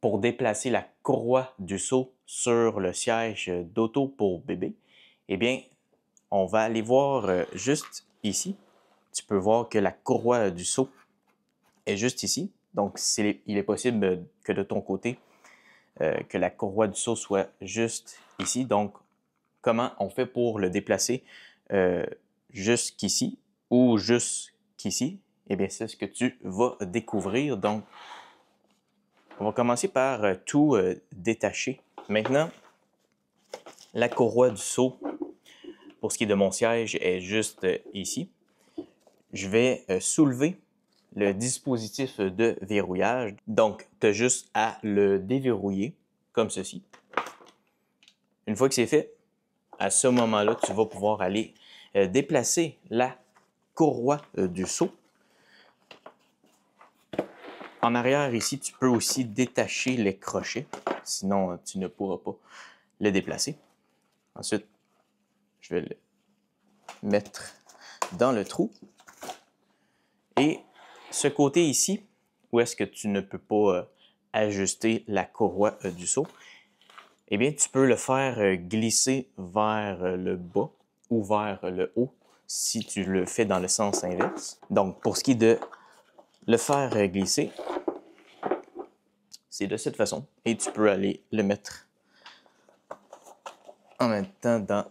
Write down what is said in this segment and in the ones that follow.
pour déplacer la courroie du seau sur le siège d'auto pour bébé, eh bien, on va aller voir euh, juste ici. Tu peux voir que la courroie du seau est juste ici. Donc, il est possible que de ton côté, euh, que la courroie du seau soit juste ici. Donc, comment on fait pour le déplacer euh, jusqu'ici ou jusqu'ici? Eh bien, c'est ce que tu vas découvrir. Donc, on va commencer par euh, tout euh, détacher. Maintenant, la courroie du seau, pour ce qui est de mon siège, est juste euh, ici. Je vais soulever le dispositif de verrouillage. Donc, tu as juste à le déverrouiller, comme ceci. Une fois que c'est fait, à ce moment-là, tu vas pouvoir aller déplacer la courroie du seau en arrière, ici, tu peux aussi détacher les crochets, sinon euh, tu ne pourras pas les déplacer. Ensuite, je vais le mettre dans le trou. Et ce côté ici, où est-ce que tu ne peux pas euh, ajuster la courroie euh, du seau, eh bien, tu peux le faire glisser vers le bas ou vers le haut si tu le fais dans le sens inverse. Donc, pour ce qui est de le faire glisser, c'est de cette façon. Et tu peux aller le mettre en même temps dans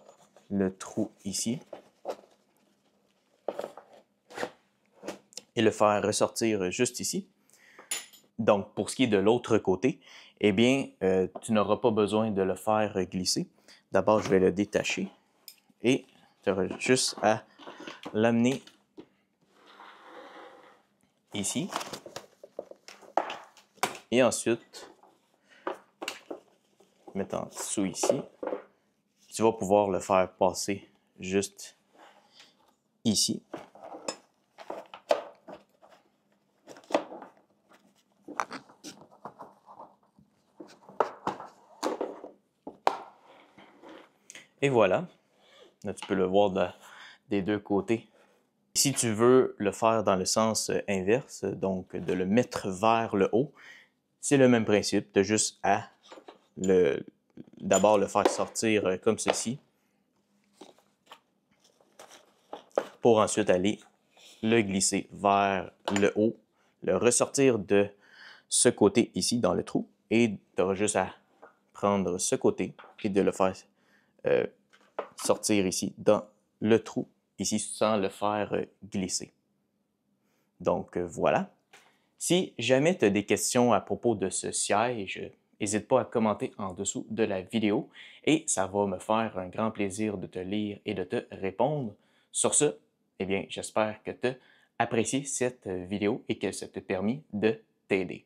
le trou ici. Et le faire ressortir juste ici. Donc, pour ce qui est de l'autre côté, eh bien, euh, tu n'auras pas besoin de le faire glisser. D'abord, je vais le détacher et tu auras juste à l'amener ici et ensuite, mettre en dessous ici, tu vas pouvoir le faire passer juste ici. Et voilà. Là, tu peux le voir des deux côtés. Si tu veux le faire dans le sens inverse, donc de le mettre vers le haut, c'est le même principe, tu as juste à le, d'abord le faire sortir euh, comme ceci pour ensuite aller le glisser vers le haut, le ressortir de ce côté ici dans le trou et tu auras juste à prendre ce côté et de le faire euh, sortir ici dans le trou, ici sans le faire euh, glisser. Donc voilà, si jamais tu as des questions à propos de ce siège, n'hésite pas à commenter en dessous de la vidéo et ça va me faire un grand plaisir de te lire et de te répondre. Sur ce, eh bien, j'espère que tu as apprécié cette vidéo et que ça t'a permis de t'aider.